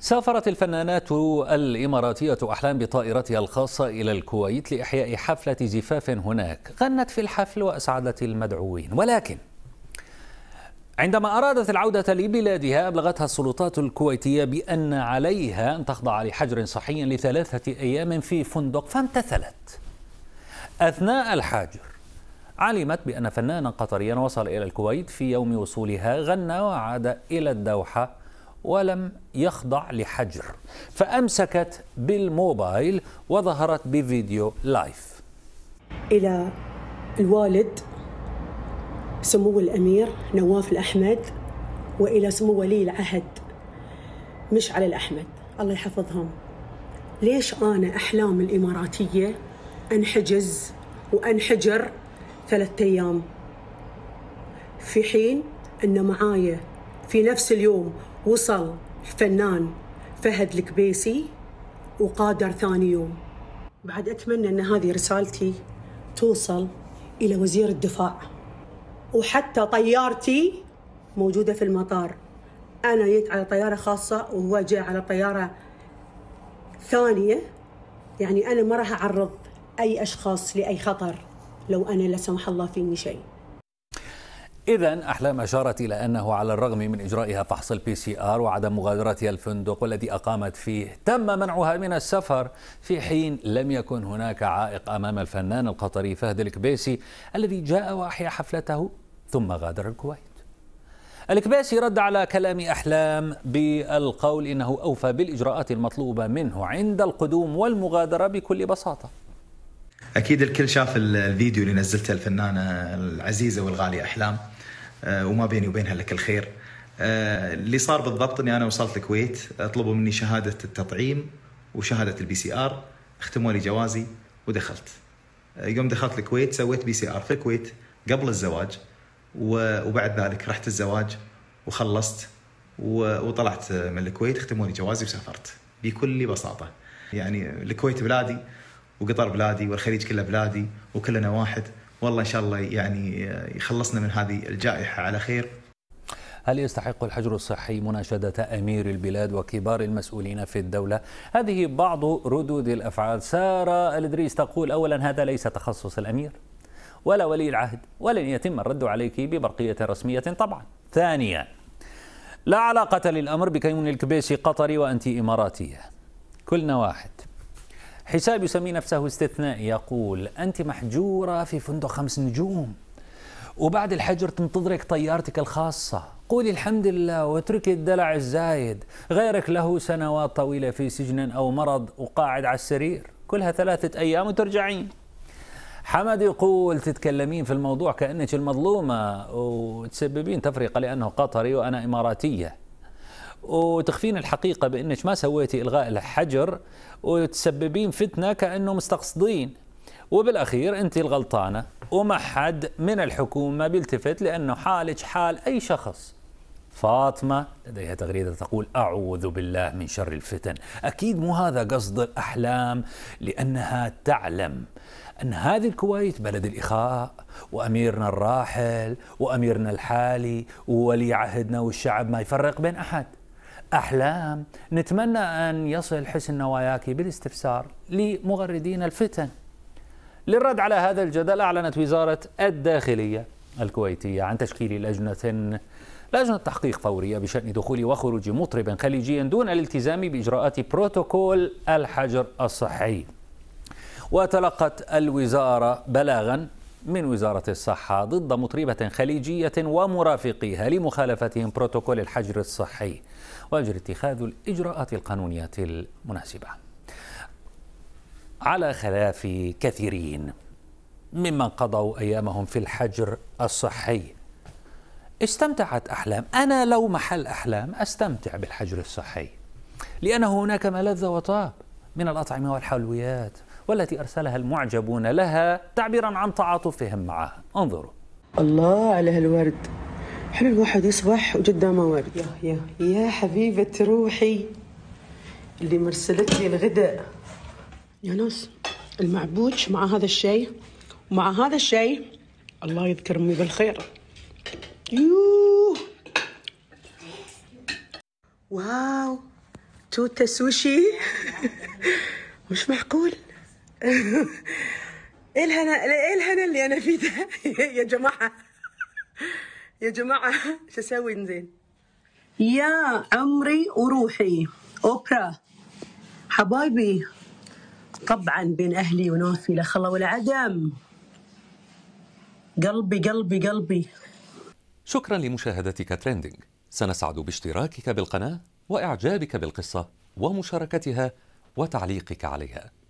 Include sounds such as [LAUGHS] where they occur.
سافرت الفنانات الإماراتية أحلام بطائرتها الخاصة إلى الكويت لإحياء حفلة زفاف هناك غنت في الحفل وأسعدت المدعوين ولكن عندما أرادت العودة لبلادها أبلغتها السلطات الكويتية بأن عليها أن تخضع لحجر صحي لثلاثة أيام في فندق فامتثلت أثناء الحجر علمت بأن فنانا قطريا وصل إلى الكويت في يوم وصولها غنى وعاد إلى الدوحة ولم يخضع لحجر فأمسكت بالموبايل وظهرت بفيديو لايف إلى الوالد سمو الأمير نواف الأحمد وإلى سمو ولي العهد مشعل الأحمد الله يحفظهم ليش أنا أحلام الإماراتية أنحجز وأنحجر ثلاثة أيام في حين أن معايا في نفس اليوم وصل فنان فهد الكبيسي وقادر ثاني يوم بعد أتمنى أن هذه رسالتي توصل إلى وزير الدفاع وحتى طيارتي موجودة في المطار أنا جيت على طيارة خاصة وهو جاء على طيارة ثانية يعني أنا ما راح أعرض أي أشخاص لأي خطر لو أنا لا سمح الله فيني شيء إذا أحلام أشارت إلى أنه على الرغم من إجرائها فحص البي سي آر وعدم مغادرتها الفندق والذي أقامت فيه تم منعها من السفر في حين لم يكن هناك عائق أمام الفنان القطري فهد الكبيسي الذي جاء وأحيا حفلته ثم غادر الكويت الكباسي رد على كلام أحلام بالقول إنه أوفى بالإجراءات المطلوبة منه عند القدوم والمغادرة بكل بساطة اكيد الكل شاف الفيديو اللي نزلته الفنانه العزيزه والغاليه احلام آه، وما بيني وبينها لك الخير آه، اللي صار بالضبط اني انا وصلت الكويت طلبوا مني شهاده التطعيم وشهاده البي سي ار اختموا لي جوازي ودخلت آه، يوم دخلت الكويت سويت بي سي ار في الكويت قبل الزواج وبعد ذلك رحت الزواج وخلصت وطلعت من الكويت اختموا لي جوازي وسافرت بكل بساطه يعني الكويت بلادي وقطر بلادي والخليج كله بلادي وكلنا واحد والله ان شاء الله يعني يخلصنا من هذه الجائحه على خير هل يستحق الحجر الصحي مناشدة أمير البلاد وكبار المسؤولين في الدولة؟ هذه بعض ردود الأفعال سارة الإدريس تقول أولا هذا ليس تخصص الأمير ولا ولي العهد ولن يتم الرد عليك ببرقية رسمية طبعا ثانيا لا علاقة للأمر بكون الكبيسي قطري وأنت إماراتية كلنا واحد حساب يسمي نفسه استثنائي يقول أنت محجورة في فندق خمس نجوم وبعد الحجر تنتظرك طيارتك الخاصة قولي الحمد لله واتركي الدلع الزايد غيرك له سنوات طويلة في سجن أو مرض وقاعد على السرير كلها ثلاثة أيام وترجعين حمد يقول تتكلمين في الموضوع كأنك المظلومة وتسببين تفرقة لأنه قطري وأنا إماراتية وتخفين الحقيقة بأنك ما سويتي إلغاء الحجر وتسببين فتنة كأنه مستقصدين وبالأخير أنت الغلطانة وما حد من الحكومة بيلتفت لأنه حالك حال أي شخص فاطمة لديها تغريدة تقول أعوذ بالله من شر الفتن أكيد مو هذا قصد الأحلام لأنها تعلم أن هذه الكويت بلد الإخاء وأميرنا الراحل وأميرنا الحالي وولي عهدنا والشعب ما يفرق بين أحد أحلام نتمنى أن يصل حسن نواياكي بالاستفسار لمغردين الفتن للرد على هذا الجدل أعلنت وزارة الداخلية الكويتية عن تشكيل لجنة لجنة تحقيق فورية بشأن دخول وخروج مطرب خليجي دون الالتزام بإجراءات بروتوكول الحجر الصحي وتلقت الوزارة بلاغا من وزارة الصحة ضد مطربة خليجية ومرافقيها لمخالفتهم بروتوكول الحجر الصحي واجر اتخاذ الإجراءات القانونية المناسبة على خلاف كثيرين ممن قضوا أيامهم في الحجر الصحي استمتعت أحلام أنا لو محل أحلام أستمتع بالحجر الصحي لأنه هناك ما لذ وطاب من الأطعمة والحلويات والتي أرسلها المعجبون لها تعبيرا عن تعاطفهم معها انظروا الله على هالورد حلو الواحد يصبح وقدامه ورد يا, يا, يا حبيبة روحي اللي مرسلت لي الغداء يا ناس المعبوش مع هذا الشيء ومع هذا الشيء الله يذكر امي بالخير يوه واو توته سوشي [LAUGHS] مش معقول ايه الهنا ايه الهنا اللي انا فيه ده [LAUGHS] يا جماعه يا جماعه شو اسوي زين يا عمري وروحي اوبرا حبايبي طبعا بين اهلي وناسي لا خلا ولا عدم قلبي قلبي قلبي شكرا لمشاهدتك ترندنج سنسعد باشتراكك بالقناه واعجابك بالقصه ومشاركتها وتعليقك عليها